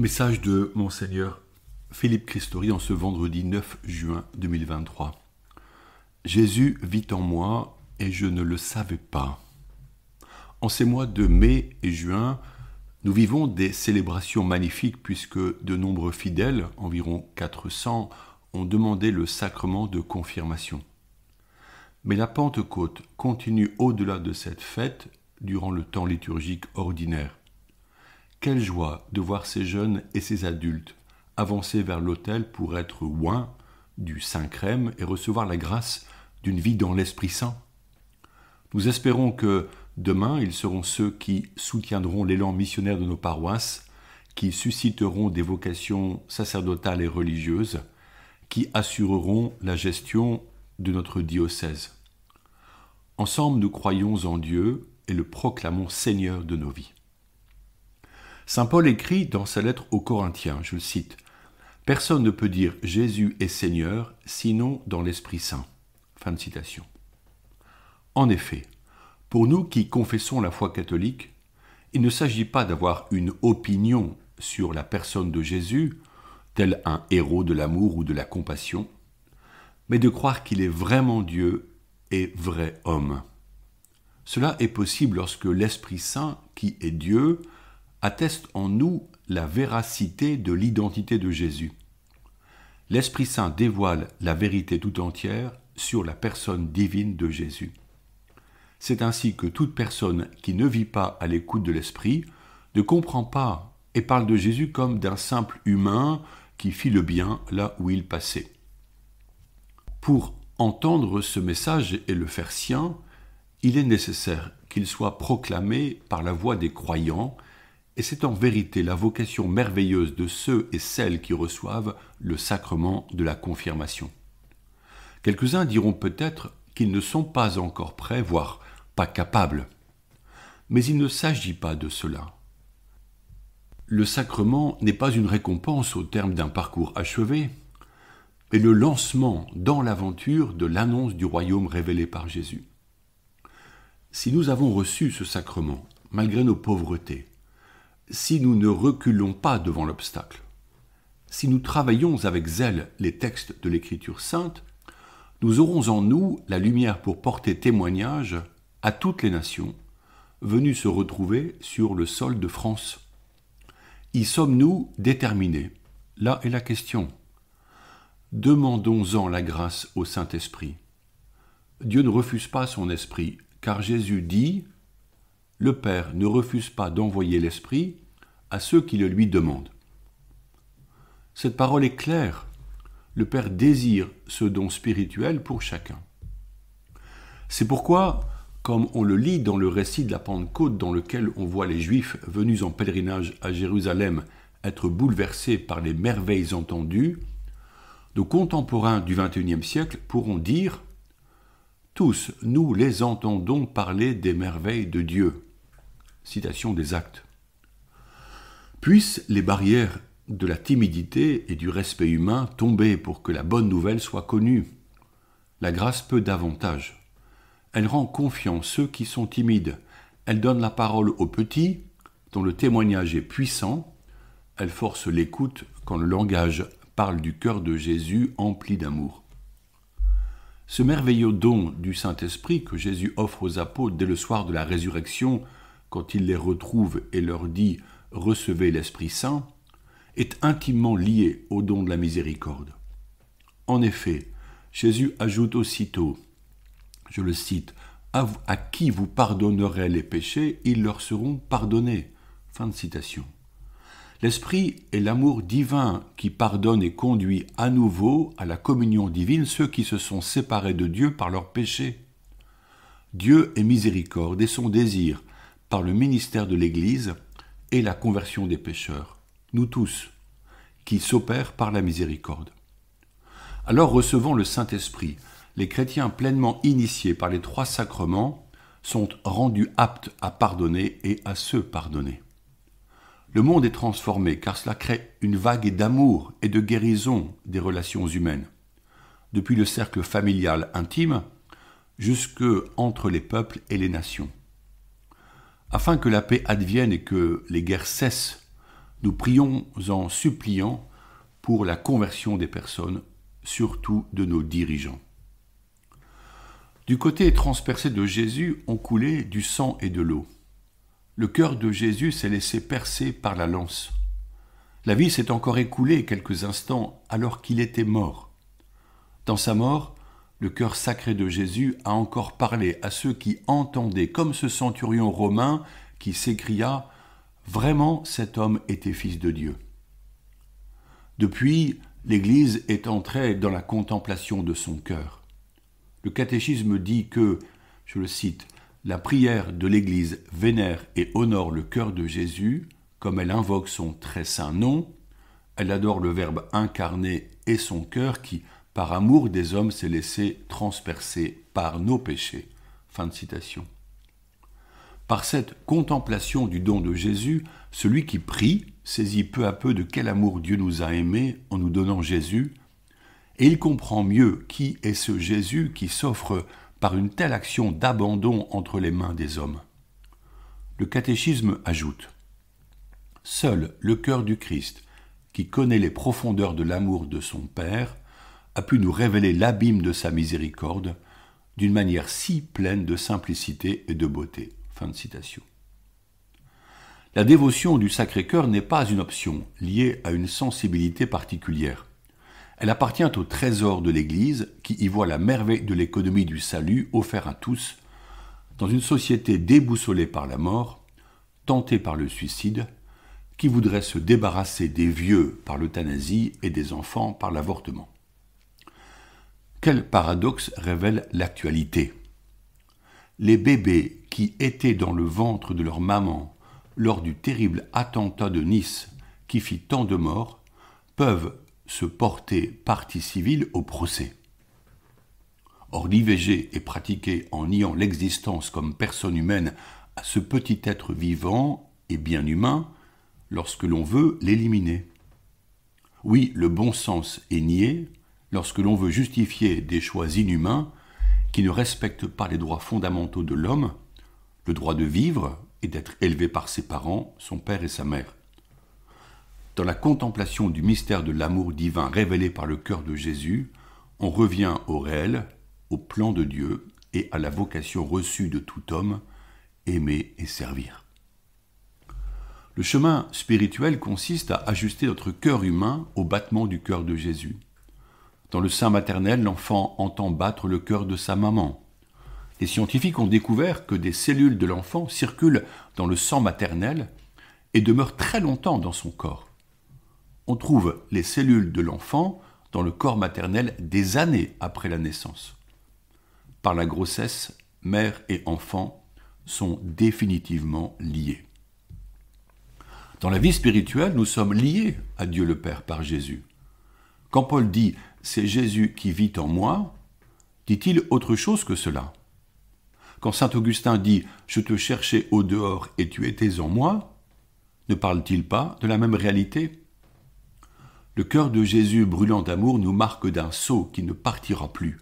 Message de Monseigneur Philippe Christori en ce vendredi 9 juin 2023. Jésus vit en moi et je ne le savais pas. En ces mois de mai et juin, nous vivons des célébrations magnifiques puisque de nombreux fidèles, environ 400, ont demandé le sacrement de confirmation. Mais la Pentecôte continue au-delà de cette fête durant le temps liturgique ordinaire. Quelle joie de voir ces jeunes et ces adultes avancer vers l'autel pour être loin du Saint-Crème et recevoir la grâce d'une vie dans l'Esprit Saint. Nous espérons que demain, ils seront ceux qui soutiendront l'élan missionnaire de nos paroisses, qui susciteront des vocations sacerdotales et religieuses, qui assureront la gestion de notre diocèse. Ensemble, nous croyons en Dieu et le proclamons Seigneur de nos vies. Saint Paul écrit dans sa lettre aux Corinthiens, je le cite, Personne ne peut dire Jésus est Seigneur sinon dans l'Esprit Saint. Fin de citation. En effet, pour nous qui confessons la foi catholique, il ne s'agit pas d'avoir une opinion sur la personne de Jésus, tel un héros de l'amour ou de la compassion, mais de croire qu'il est vraiment Dieu et vrai homme. Cela est possible lorsque l'Esprit Saint, qui est Dieu, atteste en nous la véracité de l'identité de Jésus. L'Esprit Saint dévoile la vérité tout entière sur la personne divine de Jésus. C'est ainsi que toute personne qui ne vit pas à l'écoute de l'Esprit ne comprend pas et parle de Jésus comme d'un simple humain qui fit le bien là où il passait. Pour entendre ce message et le faire sien, il est nécessaire qu'il soit proclamé par la voix des croyants et c'est en vérité la vocation merveilleuse de ceux et celles qui reçoivent le sacrement de la confirmation. Quelques-uns diront peut-être qu'ils ne sont pas encore prêts, voire pas capables. Mais il ne s'agit pas de cela. Le sacrement n'est pas une récompense au terme d'un parcours achevé, mais le lancement dans l'aventure de l'annonce du royaume révélé par Jésus. Si nous avons reçu ce sacrement, malgré nos pauvretés, si nous ne reculons pas devant l'obstacle, si nous travaillons avec zèle les textes de l'Écriture sainte, nous aurons en nous la lumière pour porter témoignage à toutes les nations venues se retrouver sur le sol de France. Y sommes-nous déterminés Là est la question. Demandons-en la grâce au Saint-Esprit. Dieu ne refuse pas son esprit, car Jésus dit le Père ne refuse pas d'envoyer l'Esprit à ceux qui le lui demandent. Cette parole est claire. Le Père désire ce don spirituel pour chacun. C'est pourquoi, comme on le lit dans le récit de la Pentecôte dans lequel on voit les Juifs venus en pèlerinage à Jérusalem être bouleversés par les merveilles entendues, nos contemporains du XXIe siècle pourront dire tous nous les entendons parler des merveilles de Dieu citation des actes. Puissent les barrières de la timidité et du respect humain tomber pour que la bonne nouvelle soit connue. La grâce peut davantage. Elle rend confiance ceux qui sont timides. Elle donne la parole aux petits, dont le témoignage est puissant. Elle force l'écoute quand le langage parle du cœur de Jésus empli d'amour. Ce merveilleux don du Saint-Esprit que Jésus offre aux apôtres dès le soir de la résurrection quand il les retrouve et leur dit Recevez l'Esprit Saint, est intimement lié au don de la miséricorde. En effet, Jésus ajoute aussitôt, je le cite, à, qui vous pardonnerez les péchés, ils leur seront pardonnés. Fin de citation. L'Esprit est l'amour divin qui pardonne et conduit à nouveau à la communion divine ceux qui se sont séparés de Dieu par leurs péchés. Dieu est miséricorde et son désir par le ministère de l'Église et la conversion des pécheurs, nous tous, qui s'opèrent par la miséricorde. Alors recevant le Saint-Esprit, les chrétiens pleinement initiés par les trois sacrements sont rendus aptes à pardonner et à se pardonner. Le monde est transformé car cela crée une vague d'amour et de guérison des relations humaines, depuis le cercle familial intime jusque entre les peuples et les nations. Afin que la paix advienne et que les guerres cessent, nous prions en suppliant pour la conversion des personnes, surtout de nos dirigeants. Du côté transpercé de Jésus ont coulé du sang et de l'eau. Le cœur de Jésus s'est laissé percer par la lance. La vie s'est encore écoulée quelques instants alors qu'il était mort. Dans sa mort, le cœur sacré de Jésus a encore parlé à ceux qui entendaient, comme ce centurion romain qui s'écria Vraiment cet homme était fils de Dieu. Depuis, l'Église est entrée dans la contemplation de son cœur. Le catéchisme dit que, je le cite, la prière de l'Église vénère et honore le cœur de Jésus, comme elle invoque son très saint nom, elle adore le Verbe incarné et son cœur qui, par amour des hommes s'est laissé transpercer par nos péchés. Fin de citation. Par cette contemplation du don de Jésus, celui qui prie saisit peu à peu de quel amour Dieu nous a aimés en nous donnant Jésus, et il comprend mieux qui est ce Jésus qui s'offre par une telle action d'abandon entre les mains des hommes. Le catéchisme ajoute Seul le cœur du Christ, qui connaît les profondeurs de l'amour de son Père, a pu nous révéler l'abîme de sa miséricorde d'une manière si pleine de simplicité et de beauté. Fin de citation. La dévotion du Sacré-Cœur n'est pas une option liée à une sensibilité particulière. Elle appartient au trésor de l'Église qui y voit la merveille de l'économie du salut offert à tous dans une société déboussolée par la mort, tentée par le suicide, qui voudrait se débarrasser des vieux par l'euthanasie et des enfants par l'avortement. Quel paradoxe révèle l'actualité Les bébés qui étaient dans le ventre de leur maman lors du terrible attentat de Nice qui fit tant de morts peuvent se porter partie civile au procès. Or l'IVG est pratiqué en niant l'existence comme personne humaine à ce petit être vivant et bien humain lorsque l'on veut l'éliminer. Oui, le bon sens est nié, lorsque l'on veut justifier des choix inhumains qui ne respectent pas les droits fondamentaux de l'homme, le droit de vivre et d'être élevé par ses parents, son père et sa mère. Dans la contemplation du mystère de l'amour divin révélé par le cœur de Jésus, on revient au réel, au plan de Dieu et à la vocation reçue de tout homme, aimer et servir. Le chemin spirituel consiste à ajuster notre cœur humain au battement du cœur de Jésus. Dans le sein maternel, l'enfant entend battre le cœur de sa maman. Les scientifiques ont découvert que des cellules de l'enfant circulent dans le sang maternel et demeurent très longtemps dans son corps. On trouve les cellules de l'enfant dans le corps maternel des années après la naissance. Par la grossesse, mère et enfant sont définitivement liés. Dans la vie spirituelle, nous sommes liés à Dieu le Père par Jésus. Quand Paul dit c'est Jésus qui vit en moi, dit-il autre chose que cela Quand saint Augustin dit ⁇ Je te cherchais au dehors et tu étais en moi ⁇ ne parle-t-il pas de la même réalité Le cœur de Jésus brûlant d'amour nous marque d'un sceau qui ne partira plus,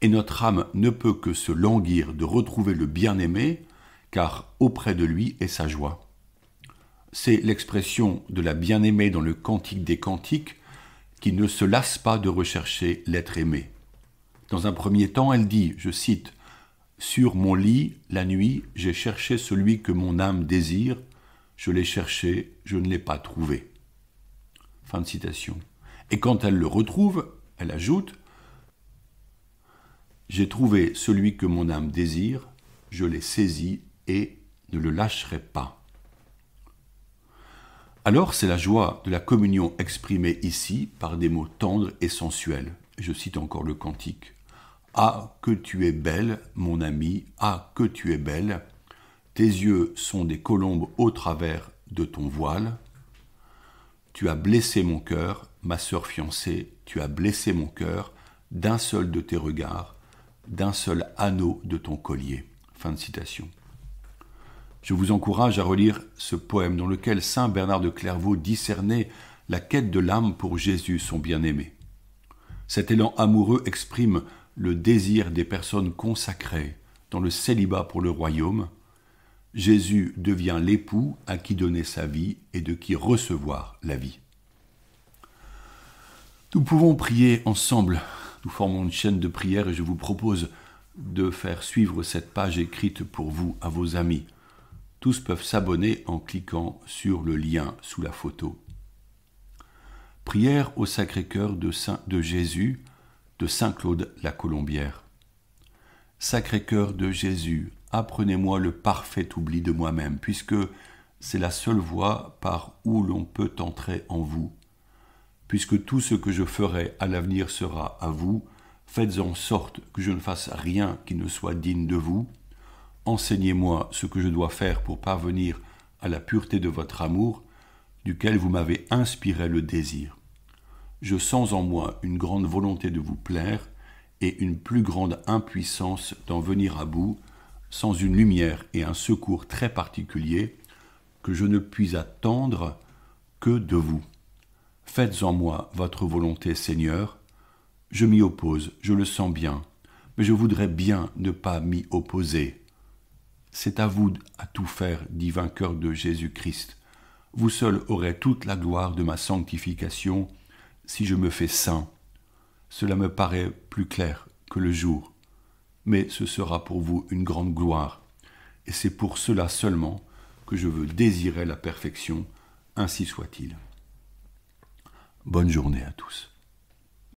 et notre âme ne peut que se languir de retrouver le bien-aimé, car auprès de lui est sa joie. C'est l'expression de la bien-aimée dans le Cantique des Cantiques qui ne se lasse pas de rechercher l'être aimé. Dans un premier temps, elle dit, je cite, Sur mon lit, la nuit, j'ai cherché celui que mon âme désire, je l'ai cherché, je ne l'ai pas trouvé. Fin de citation. Et quand elle le retrouve, elle ajoute, J'ai trouvé celui que mon âme désire, je l'ai saisi et ne le lâcherai pas. Alors c'est la joie de la communion exprimée ici par des mots tendres et sensuels. Je cite encore le cantique. Ah, que tu es belle, mon ami, ah, que tu es belle. Tes yeux sont des colombes au travers de ton voile. Tu as blessé mon cœur, ma sœur fiancée, tu as blessé mon cœur d'un seul de tes regards, d'un seul anneau de ton collier. Fin de citation. Je vous encourage à relire ce poème dans lequel saint Bernard de Clairvaux discernait la quête de l'âme pour Jésus, son bien-aimé. Cet élan amoureux exprime le désir des personnes consacrées dans le célibat pour le royaume. Jésus devient l'époux à qui donner sa vie et de qui recevoir la vie. Nous pouvons prier ensemble. Nous formons une chaîne de prière et je vous propose de faire suivre cette page écrite pour vous à vos amis. Tous peuvent s'abonner en cliquant sur le lien sous la photo. Prière au Sacré-Cœur de, de Jésus de Saint-Claude la Colombière. Sacré-Cœur de Jésus, apprenez-moi le parfait oubli de moi-même, puisque c'est la seule voie par où l'on peut entrer en vous. Puisque tout ce que je ferai à l'avenir sera à vous, faites en sorte que je ne fasse rien qui ne soit digne de vous, Enseignez-moi ce que je dois faire pour parvenir à la pureté de votre amour, duquel vous m'avez inspiré le désir. Je sens en moi une grande volonté de vous plaire et une plus grande impuissance d'en venir à bout, sans une lumière et un secours très particulier que je ne puis attendre que de vous. Faites en moi votre volonté, Seigneur. Je m'y oppose, je le sens bien, mais je voudrais bien ne pas m'y opposer. C'est à vous à tout faire, dit vainqueur de Jésus-Christ. Vous seul aurez toute la gloire de ma sanctification si je me fais saint. Cela me paraît plus clair que le jour, mais ce sera pour vous une grande gloire. Et c'est pour cela seulement que je veux désirer la perfection, ainsi soit-il. Bonne journée à tous.